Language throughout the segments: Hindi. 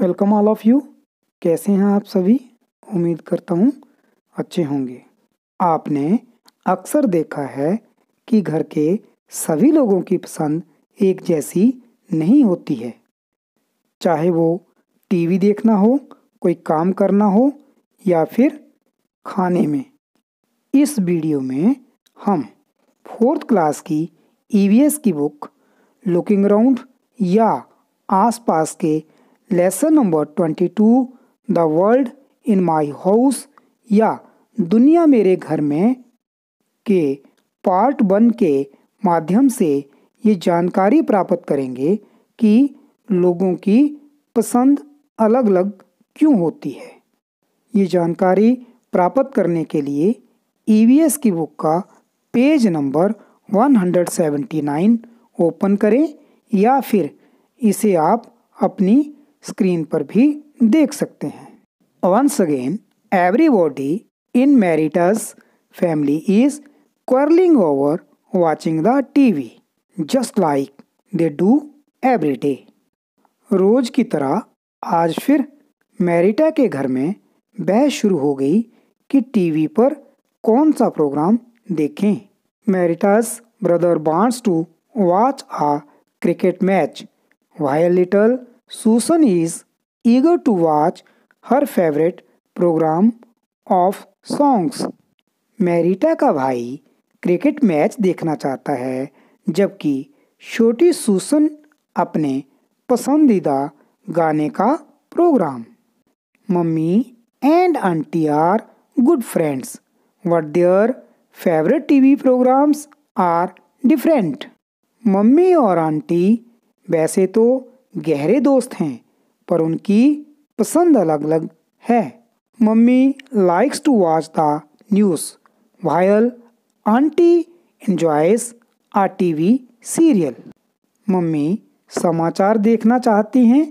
वेलकम ऑल ऑफ यू कैसे हैं आप सभी उम्मीद करता हूँ अच्छे होंगे आपने अक्सर देखा है कि घर के सभी लोगों की पसंद एक जैसी नहीं होती है चाहे वो टीवी देखना हो कोई काम करना हो या फिर खाने में इस वीडियो में हम फोर्थ क्लास की ईवीएस e की बुक लुकिंग राउंड या आसपास के lesson number twenty two the world in my house या दुनिया मेरे घर में के पार्ट वन के माध्यम से ये जानकारी प्राप्त करेंगे कि लोगों की पसंद अलग अलग क्यों होती है ये जानकारी प्राप्त करने के लिए ई e की बुक का पेज नंबर 179 ओपन करें या फिर इसे आप अपनी स्क्रीन पर भी देख सकते हैं once again everybody in Marita's family is quarrelling over watching the TV just like they do every day रोज की तरह आज फिर मैरिटा के घर में बहस शुरू हो गई कि टीवी पर कौन सा प्रोग्राम देखें Marita's brother wants to watch a cricket match while little Susan is eager to watch her favorite program of songs. Marita का भाई क्रिकेट मैच देखना चाहता है जबकि छोटी सूसन अपने पसंदीदा गाने का programme mummy and aunty are good friends but their favourite TV programmes are different mummy और आंटी वैसे तो गहरे दोस्त हैं पर उनकी पसंद अलग अलग है mummy likes to watch the news while aunty enjoys the TV serial mummy समाचार देखना चाहती हैं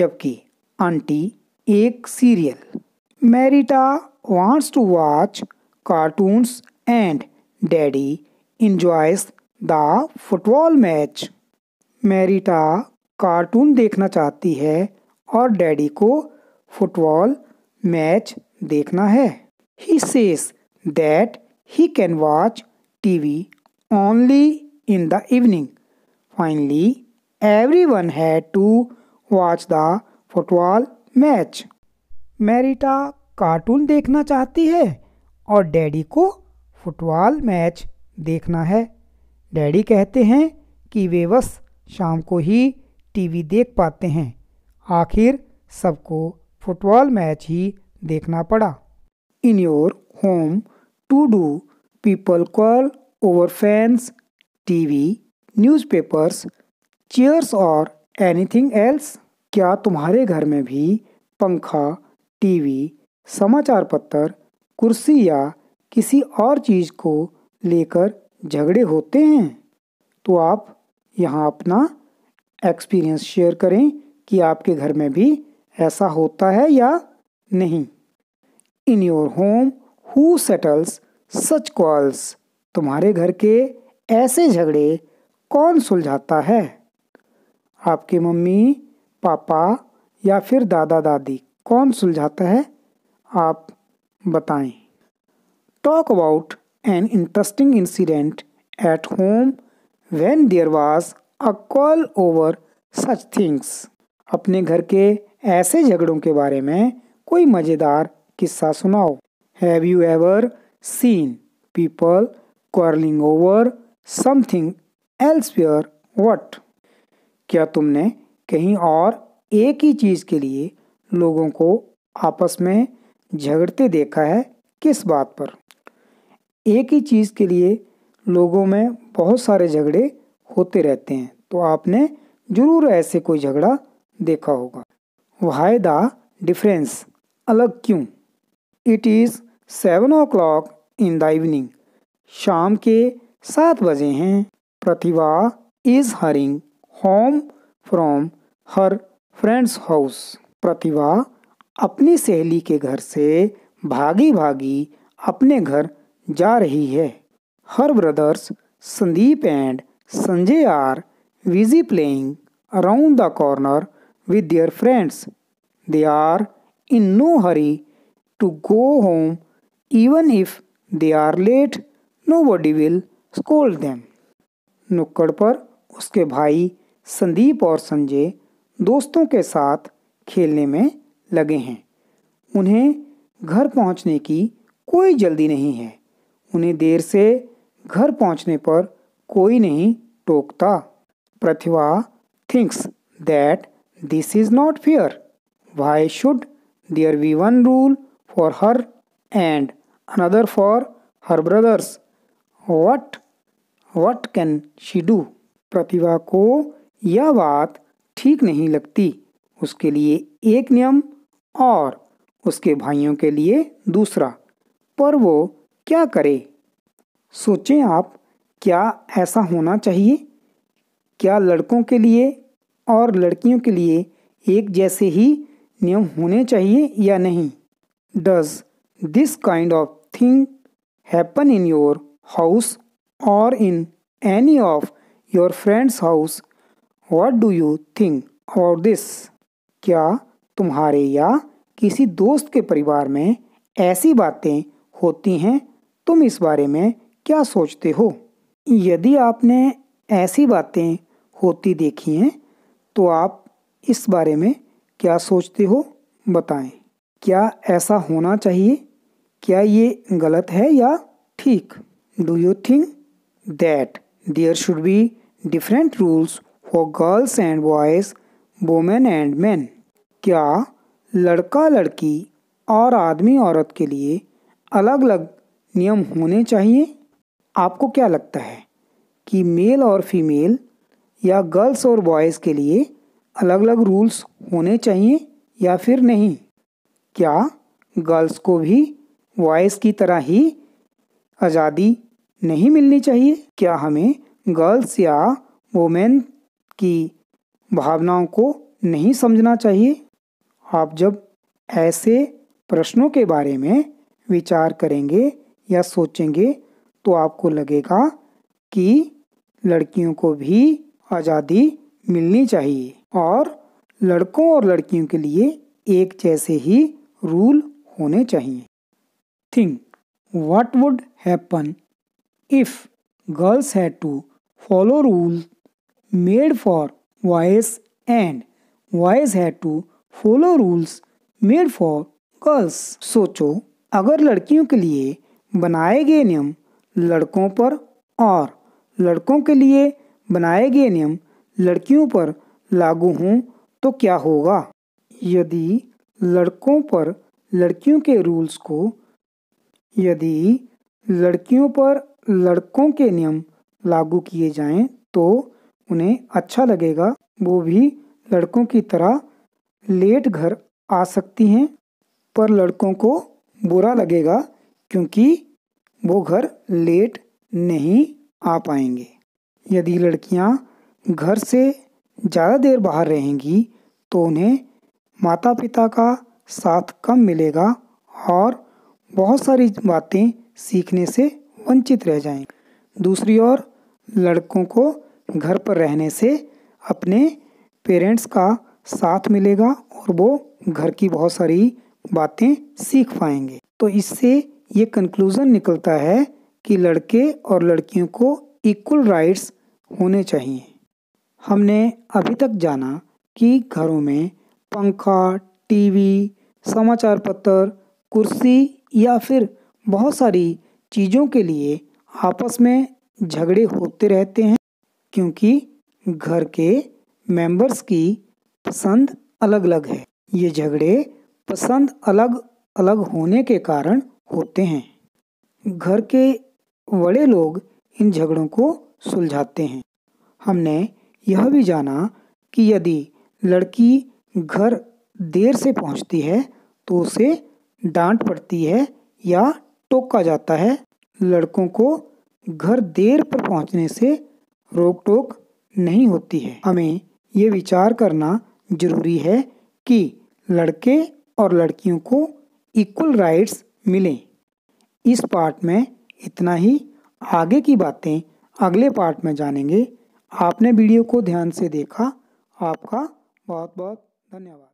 जबकि आंटी एक serial Marita wants to watch cartoons and daddy enjoys the football match Marita cartoon देखना चाहती है और डैडी को फुटबॉल मैच देखना है he says that he can watch TV only in the evening finally everyone had to watch the football match Marita cartoon देखना चाहती है और डैडी को फुटबॉल मैच देखना है डैडी कहते हैं कि वे बस शाम को ही टीवी देख पाते हैं आखिर सबको फुटबॉल मैच ही देखना पड़ा in your home to do people quarrel over fans TV newspapers chairs और एनीथिंग एल्स क्या तुम्हारे घर में भी पंखा टीवी समाचार पत्र कुर्सी या किसी और चीज़ को लेकर झगड़े होते हैं तो आप यहाँ अपना एक्सपीरियंस शेयर करें कि आपके घर में भी ऐसा होता है या नहीं in your home who settles such quarrels तुम्हारे घर के ऐसे झगड़े कौन सुलझाता है आपके मम्मी पापा या फिर दादा दादी कौन सुलझाता है आप बताएं talk about an interesting incident at home when there was a quarrel over such things अपने घर के ऐसे झगड़ों के बारे में कोई मज़ेदार किस्सा सुनाओ have you ever seen people quarrelling over something elsewhere what क्या तुमने कहीं और एक ही चीज़ के लिए लोगों को आपस में झगड़ते देखा है किस बात पर एक ही चीज़ के लिए लोगों में बहुत सारे झगड़े होते रहते हैं तो आपने जरूर ऐसे कोई झगड़ा देखा होगा वाई द डिफरेंस अलग क्यों it is seven o'clock in the evening शाम के सात बजे हैं Pratibha is hurrying home from her friend's house Pratibha अपनी सहेली के घर से भागी भागी अपने घर जा रही है her brothers Sandeep and Sanjay are busy playing around the corner with their friends. They are in no hurry to go home even if they are late. Nobody will scold them. नुक्कड़ पर उसके भाई संदीप और संजय दोस्तों के साथ खेलने में लगे हैं उन्हें घर पहुंचने की कोई जल्दी नहीं है उन्हें देर से घर पहुंचने पर कोई नहीं टोकता Pratibha thinks that this is not fair why should there be one rule for her and another for her brothers what what can she do Pratibha को यह बात ठीक नहीं लगती उसके लिए एक नियम और उसके भाइयों के लिए दूसरा पर वो क्या करे सोचें आप क्या ऐसा होना चाहिए क्या लड़कों के लिए और लड़कियों के लिए एक जैसे ही नियम होने चाहिए या नहीं does this kind of thing happen in your house और in any of your friend's house what do you think और दिस क्या तुम्हारे या किसी दोस्त के परिवार में ऐसी बातें होती हैं तुम इस बारे में क्या सोचते हो यदि आपने ऐसी बातें होती देखी हैं तो आप इस बारे में क्या सोचते हो बताएं क्या ऐसा होना चाहिए क्या ये गलत है या ठीक do you think that there should be different rules for girls and boys women and men क्या लड़का लड़की और आदमी औरत के लिए अलग अलग नियम होने चाहिए आपको क्या लगता है कि मेल और फीमेल या गर्ल्स और बॉयज़ के लिए अलग अलग रूल्स होने चाहिए या फिर नहीं क्या गर्ल्स को भी बॉयज़ की तरह ही आज़ादी नहीं मिलनी चाहिए क्या हमें गर्ल्स या वोमेन की भावनाओं को नहीं समझना चाहिए आप जब ऐसे प्रश्नों के बारे में विचार करेंगे या सोचेंगे तो आपको लगेगा कि लड़कियों को भी आज़ादी मिलनी चाहिए और लड़कों और लड़कियों के लिए एक जैसे ही रूल होने चाहिए think what would happen if girls had to follow rule made for boys and boys had to follow rules made for girls सोचो अगर लड़कियों के लिए बनाए गए नियम लड़कों पर और लड़कों के लिए बनाए गए नियम लड़कियों पर लागू हों तो क्या होगा यदि लड़कों पर लड़कियों के रूल्स को यदि लड़कियों पर लड़कों के नियम लागू किए जाएं तो उन्हें अच्छा लगेगा वो भी लड़कों की तरह लेट घर आ सकती हैं पर लड़कों को बुरा लगेगा क्योंकि वो घर लेट नहीं आ पाएंगे यदि लड़कियां घर से ज़्यादा देर बाहर रहेंगी तो उन्हें माता पिता का साथ कम मिलेगा और बहुत सारी बातें सीखने से वंचित रह जाएंगे दूसरी ओर लड़कों को घर पर रहने से अपने पेरेंट्स का साथ मिलेगा और वो घर की बहुत सारी बातें सीख पाएंगे तो इससे ये कंक्लूज़न निकलता है कि लड़के और लड़कियों को इक्वल राइट्स होने चाहिए हमने अभी तक जाना कि घरों में पंखा टीवी, समाचार पत्र कुर्सी या फिर बहुत सारी चीज़ों के लिए आपस में झगड़े होते रहते हैं क्योंकि घर के मेंबर्स की पसंद अलग अलग है ये झगड़े पसंद अलग अलग होने के कारण होते हैं घर के बड़े लोग इन झगड़ों को सुलझाते हैं हमने यह भी जाना कि यदि लड़की घर देर से पहुंचती है तो उसे डांट पड़ती है या टोका जाता है लड़कों को घर देर पर पहुंचने से रोक टोक नहीं होती है हमें ये विचार करना ज़रूरी है कि लड़के और लड़कियों को इक्वल राइट्स मिलें इस पार्ट में इतना ही आगे की बातें अगले पार्ट में जानेंगे आपने वीडियो को ध्यान से देखा आपका बहुत बहुत धन्यवाद